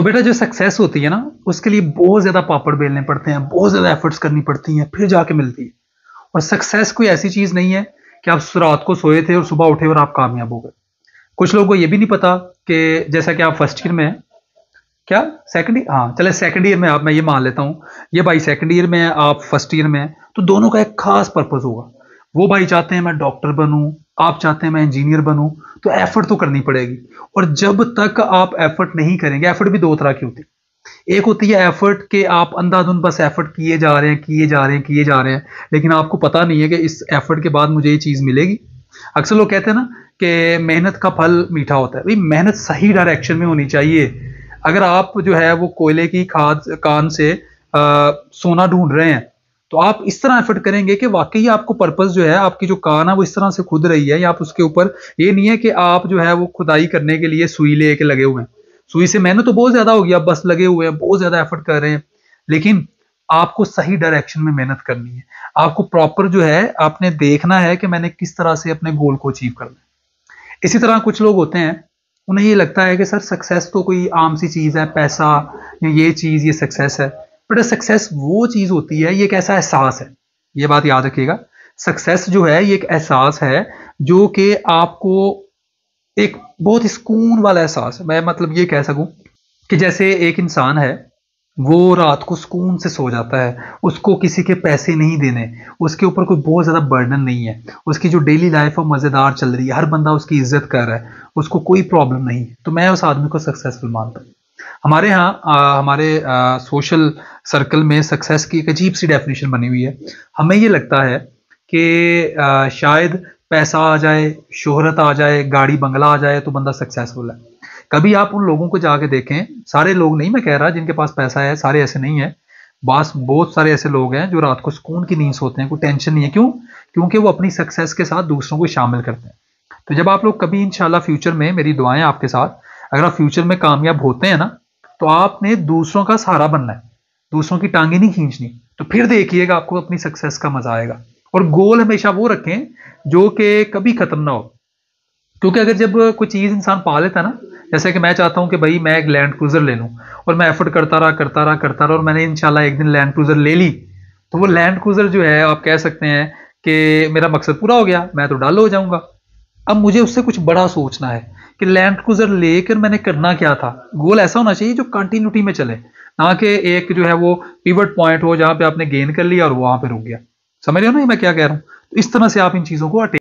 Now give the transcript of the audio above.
तो बेटा जो सक्सेस होती है ना उसके लिए बहुत ज़्यादा पापड़ बेलने पड़ते हैं बहुत ज़्यादा एफर्ट्स करनी पड़ती हैं फिर जाके मिलती है और सक्सेस कोई ऐसी चीज़ नहीं है कि आप रात को सोए थे और सुबह उठे और आप कामयाब हो गए कुछ लोगों को ये भी नहीं पता कि जैसा कि आप फर्स्ट ईयर में हैं क्या सेकंड ईयर हाँ चले सेकंड ईयर में आप मैं ये मान लेता हूँ ये भाई सेकंड ईयर में है आप फर्स्ट ईयर में हैं तो दोनों का एक खास पर्पज़ होगा वो भाई चाहते हैं मैं डॉक्टर बनूँ आप चाहते हैं मैं इंजीनियर बनूं तो एफर्ट तो करनी पड़ेगी और जब तक आप एफर्ट नहीं करेंगे एफर्ट भी दो तरह की होती है एक होती है एफर्ट के आप अंधाधुन बस एफर्ट किए जा रहे हैं किए जा रहे हैं किए जा रहे हैं लेकिन आपको पता नहीं है कि इस एफर्ट के बाद मुझे ये चीज़ मिलेगी अक्सर लोग कहते हैं ना कि मेहनत का फल मीठा होता है भाई मेहनत सही डायरेक्शन में होनी चाहिए अगर आप जो है वो कोयले की खाद कान से आ, सोना ढूंढ रहे हैं तो आप इस तरह एफर्ट करेंगे कि वाकई आपको पर्पस जो है आपकी जो कान है वो इस तरह से खुद रही है या आप उसके ऊपर ये नहीं है कि आप जो है वो खुदाई करने के लिए सुई ले के लगे हुए हैं सुई से मेहनत तो बहुत ज़्यादा होगी आप बस लगे हुए हैं बहुत ज़्यादा एफर्ट कर रहे हैं लेकिन आपको सही डायरेक्शन में मेहनत करनी है आपको प्रॉपर जो है आपने देखना है कि मैंने किस तरह से अपने गोल को अचीव करना है इसी तरह कुछ लोग होते हैं उन्हें ये लगता है कि सर सक्सेस तो कोई आम सी चीज़ है पैसा या ये चीज़ ये सक्सेस है बट सक्सेस वो चीज़ होती है ये एक ऐसा एहसास है ये बात याद रखिएगा सक्सेस जो है ये एक एहसास है जो कि आपको एक बहुत ही सुकून वाला एहसास है मैं मतलब ये कह सकूँ कि जैसे एक इंसान है वो रात को सुकून से सो जाता है उसको किसी के पैसे नहीं देने उसके ऊपर कोई बहुत ज़्यादा बर्डन नहीं है उसकी जो डेली लाइफ है मज़ेदार चल रही है हर बंदा उसकी इज्जत कर रहा है उसको कोई प्रॉब्लम नहीं तो मैं उस आदमी को सक्सेसफुल मानता हूँ हमारे यहाँ हमारे आ, सोशल सर्कल में सक्सेस की एक अजीब सी डेफिनेशन बनी हुई है हमें ये लगता है कि शायद पैसा आ जाए शोहरत आ जाए गाड़ी बंगला आ जाए तो बंदा सक्सेसफुल है कभी आप उन लोगों को जाके देखें सारे लोग नहीं मैं कह रहा जिनके पास पैसा है सारे ऐसे नहीं है बास बहुत सारे ऐसे लोग हैं जो रात को सुकून की नींद सोते हैं कोई टेंशन नहीं है क्यों क्योंकि वो अपनी सक्सेस के साथ दूसरों को शामिल करते हैं तो जब आप लोग कभी इन फ्यूचर में मेरी दुआएं आपके साथ अगर आप फ्यूचर में कामयाब होते हैं ना तो आपने दूसरों का सहारा बनना है दूसरों की टांगे नहीं खींचनी तो फिर देखिएगा आपको अपनी सक्सेस का मजा आएगा और गोल हमेशा वो रखें जो कि कभी खत्म ना हो क्योंकि अगर जब कोई चीज़ इंसान पा लेता ना जैसे कि मैं चाहता हूं कि भाई मैं एक लैंड क्रूज़र ले लूं और मैं एफर्ट करता रहा करता रहा करता रहा और मैंने इंशाल्लाह एक दिन लैंड क्रूज़र ले ली तो वो लैंड क्रूज़र जो है आप कह सकते हैं कि मेरा मकसद पूरा हो गया मैं तो डल हो जाऊंगा अब मुझे उससे कुछ बड़ा सोचना है कि लैंड क्रूजर लेकर मैंने करना क्या था गोल ऐसा होना चाहिए जो कंटिन्यूटी में चले ना कि एक जो है वो पिवट पॉइंट हो जहां पे आपने गेन कर लिया और वहां पे रुक गया समझ रहे हो ना मैं क्या कह रहा हूँ तो इस तरह से आप इन चीजों को